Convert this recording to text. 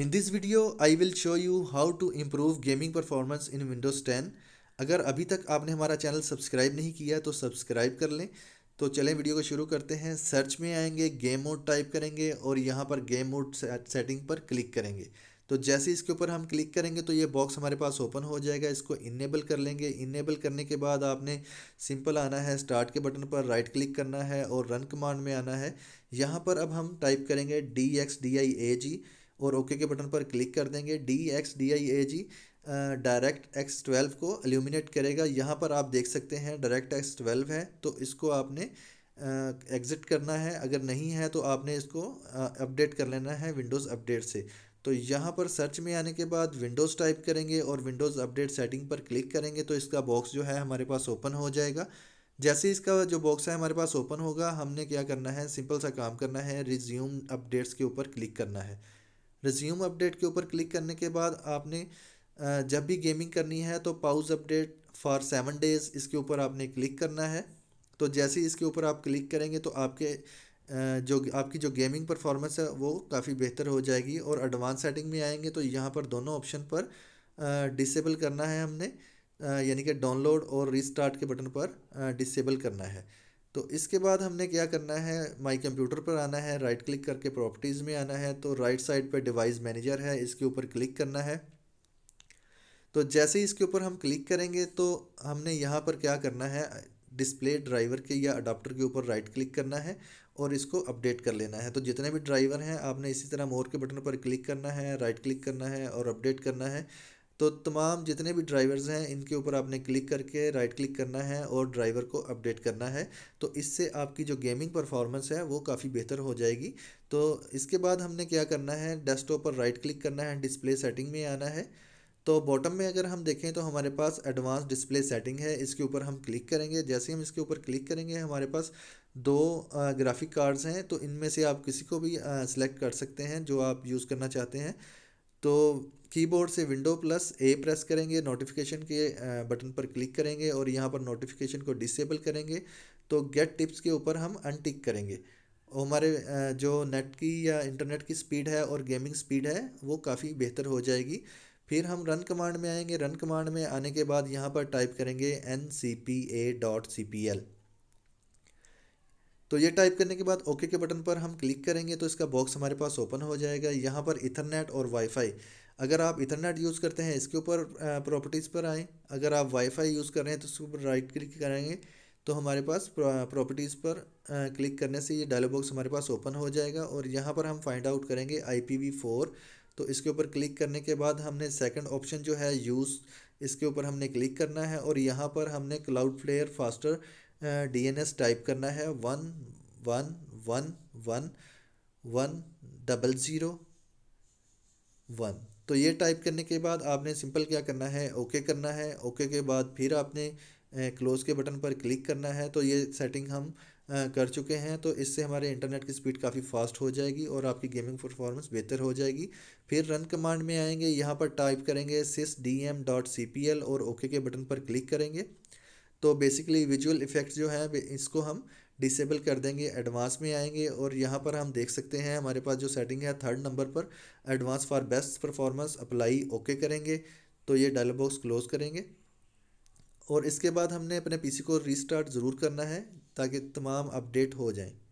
in this video I will show you how to improve gaming performance in Windows ten अगर अभी तक आपने हमारा चैनल सब्सक्राइब नहीं किया तो सब्सक्राइब कर लें तो चलें वीडियो को शुरू करते हैं सर्च में आएंगे गेम मोड टाइप करेंगे और यहाँ पर गेम मोड सेटिंग पर क्लिक करेंगे तो जैसे इसके ऊपर हम क्लिक करेंगे तो ये बॉक्स हमारे पास ओपन हो जाएगा इसको इनेबल कर लेंगे इनेबल करने के बाद आपने सिंपल आना है स्टार्ट के बटन पर राइट क्लिक करना है और रन कमांड में आना है यहाँ पर अब हम टाइप करेंगे D X D I A G और ओके के बटन पर क्लिक कर देंगे D X D I A G direct X twelve को एल्यूमिनेट करेगा यहाँ पर आप देख सकते हैं डायरेक्ट एक्स ट्वेल्व है तो इसको आपने एग्ज़िट करना है अगर नहीं है तो आपने इसको अपडेट कर लेना है विंडोज़ अपडेट से तो यहाँ पर सर्च में आने के बाद विंडोज़ टाइप करेंगे और विंडोज़ अपडेट सेटिंग पर क्लिक करेंगे तो इसका बॉक्स जो है हमारे पास ओपन हो जाएगा जैसे इसका जो बॉक्स है हमारे पास ओपन होगा हमने क्या करना है सिंपल सा काम करना है रिज्यूम अपडेट्स के ऊपर क्लिक करना है रिज्यूम अपडेट के ऊपर क्लिक करने के बाद आपने जब भी गेमिंग करनी है तो pause update for seven days इसके ऊपर आपने क्लिक करना है तो जैसे ही इसके ऊपर आप क्लिक करेंगे तो आपके जो आपकी जो गेमिंग परफॉर्मेंस है वो काफ़ी बेहतर हो जाएगी और एडवांस सेटिंग में आएंगे तो यहाँ पर दोनों ऑप्शन पर डिसेबल करना है हमने यानी कि डाउनलोड और रीस्टार्ट के बटन पर डिसेबल करना है तो इसके बाद हमने क्या करना है माई कंप्यूटर पर आना है राइट क्लिक करके प्रॉपर्टीज़ में आना है तो राइट साइड पर डिवाइस मैनेजर है इसके ऊपर क्लिक करना है तो जैसे ही इसके ऊपर हम क्लिक करेंगे तो हमने यहाँ पर क्या करना है डिस्प्ले ड्राइवर के या अडाप्टर के ऊपर राइट क्लिक करना है और इसको अपडेट कर लेना है तो जितने भी ड्राइवर हैं आपने इसी तरह मोर के बटन पर क्लिक करना है राइट क्लिक करना है और अपडेट करना है तो तमाम जितने भी ड्राइवर्स हैं इनके ऊपर आपने क्लिक करके राइट क्लिक करना है और ड्राइवर को अपडेट करना है तो इससे आपकी जो गेमिंग परफॉर्मेंस है वो काफ़ी बेहतर हो जाएगी तो इसके बाद हमने क्या करना है डेस्कटॉप पर राइट क्लिक करना है डिस्प्ले सेटिंग में आना है तो बॉटम में अगर हम देखें तो हमारे पास एडवांस डिस्प्ले सेटिंग है इसके ऊपर हम क्लिक करेंगे जैसे हम इसके ऊपर क्लिक करेंगे हमारे पास दो ग्राफिक कार्ड्स हैं तो इनमें से आप किसी को भी सिलेक्ट कर सकते हैं जो आप यूज़ करना चाहते हैं तो कीबोर्ड से विंडो प्लस ए प्रेस करेंगे नोटिफिकेशन के बटन पर क्लिक करेंगे और यहाँ पर नोटिफिकेशन को डिसेबल करेंगे तो गेट टिप्स के ऊपर हम अनटिक करेंगे और हमारे जो नेट की या इंटरनेट की स्पीड है और गेमिंग स्पीड है वो काफ़ी बेहतर हो जाएगी फिर हम रन कमांड में आएंगे रन कमांड में आने के बाद यहाँ पर टाइप करेंगे N C P A dot C P L तो ये टाइप करने के बाद ओके के बटन पर हम क्लिक करेंगे तो इसका बॉक्स हमारे पास ओपन हो जाएगा यहाँ पर इथरनेट और वाईफाई अगर आप इथरनेट यूज़ करते हैं इसके ऊपर प्रॉपर्टीज़ पर आएँ अगर आप वाईफाई यूज़ कर रहे हैं तो उसके ऊपर राइट क्लिक करेंगे तो हमारे पास प्रॉपर्टीज़ पर क्लिक करने से ये डायलॉग बॉक्स हमारे पास ओपन हो जाएगा और यहाँ पर हम फाइंड आउट करेंगे आई तो इसके ऊपर क्लिक करने के बाद हमने सेकंड ऑप्शन जो है यूज़ इसके ऊपर हमने क्लिक करना है और यहाँ पर हमने Cloudflare faster DNS type करना है one one one one one double zero one तो ये टाइप करने के बाद आपने सिंपल क्या करना है ओके okay करना है ओके okay के बाद फिर आपने क्लोज़ के बटन पर क्लिक करना है तो ये सेटिंग हम कर चुके हैं तो इससे हमारे इंटरनेट की स्पीड काफ़ी फास्ट हो जाएगी और आपकी गेमिंग परफॉर्मेंस बेहतर हो जाएगी फिर रन कमांड में आएंगे यहाँ पर टाइप करेंगे sys D M dot C P L और ओके के बटन पर क्लिक करेंगे तो बेसिकली विजुअल इफ़ेक्ट जो है इसको हम डिसेबल कर देंगे एडवांस में आएंगे और यहाँ पर हम देख सकते हैं हमारे पास जो सेटिंग है थर्ड नंबर पर advance for best performance apply okay करेंगे तो ये डायलॉग बॉक्स क्लोज करेंगे और इसके बाद हमने अपने पीसी को रीस्टार्ट ज़रूर करना है ताकि तमाम अपडेट हो जाएं